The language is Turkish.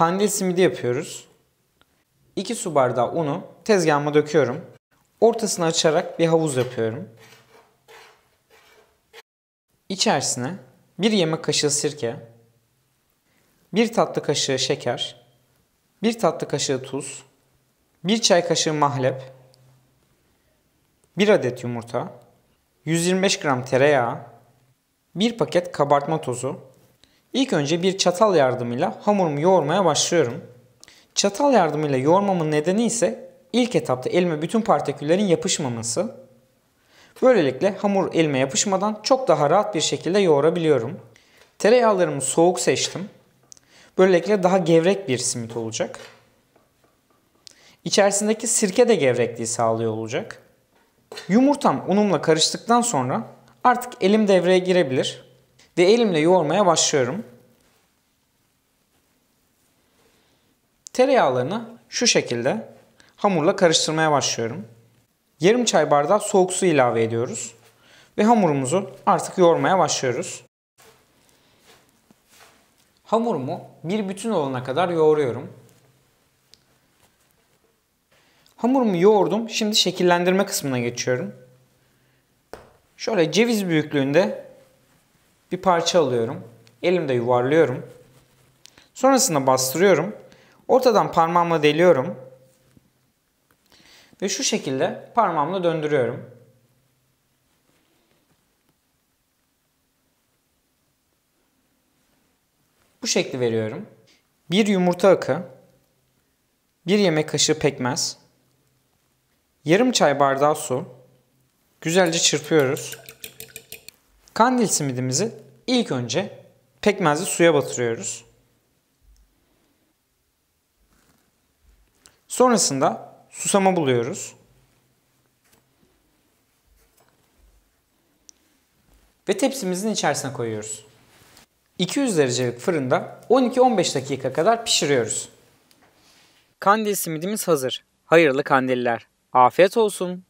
Kandil simidi yapıyoruz. 2 su bardağı unu tezgahıma döküyorum. Ortasını açarak bir havuz yapıyorum. İçerisine 1 yemek kaşığı sirke, 1 tatlı kaşığı şeker, 1 tatlı kaşığı tuz, 1 çay kaşığı mahlep, 1 adet yumurta, 125 gram tereyağı, 1 paket kabartma tozu, İlk önce bir çatal yardımıyla hamurumu yoğurmaya başlıyorum. Çatal yardımıyla yoğurmamın nedeni ise ilk etapta elime bütün partiküllerin yapışmaması. Böylelikle hamur elime yapışmadan çok daha rahat bir şekilde yoğurabiliyorum. Tereyağlarımı soğuk seçtim. Böylelikle daha gevrek bir simit olacak. İçerisindeki sirke de gevrekliği sağlıyor olacak. Yumurtam unumla karıştıktan sonra artık elim devreye girebilir. Ve elimle yoğurmaya başlıyorum. Tereyağlarını şu şekilde hamurla karıştırmaya başlıyorum. Yarım çay bardağı soğuk su ilave ediyoruz. Ve hamurumuzu artık yoğurmaya başlıyoruz. Hamurumu bir bütün olana kadar yoğuruyorum. Hamurumu yoğurdum. Şimdi şekillendirme kısmına geçiyorum. Şöyle ceviz büyüklüğünde bir parça alıyorum. Elimde yuvarlıyorum. Sonrasında bastırıyorum. Ortadan parmağımla deliyorum. Ve şu şekilde parmağımla döndürüyorum. Bu şekli veriyorum. Bir yumurta akı, bir yemek kaşığı pekmez, yarım çay bardağı su. Güzelce çırpıyoruz. Kandil simidimizi ilk önce pekmezli suya batırıyoruz. Sonrasında susama buluyoruz. Ve tepsimizin içerisine koyuyoruz. 200 derecelik fırında 12-15 dakika kadar pişiriyoruz. Kandil simidimiz hazır. Hayırlı kandiller. Afiyet olsun.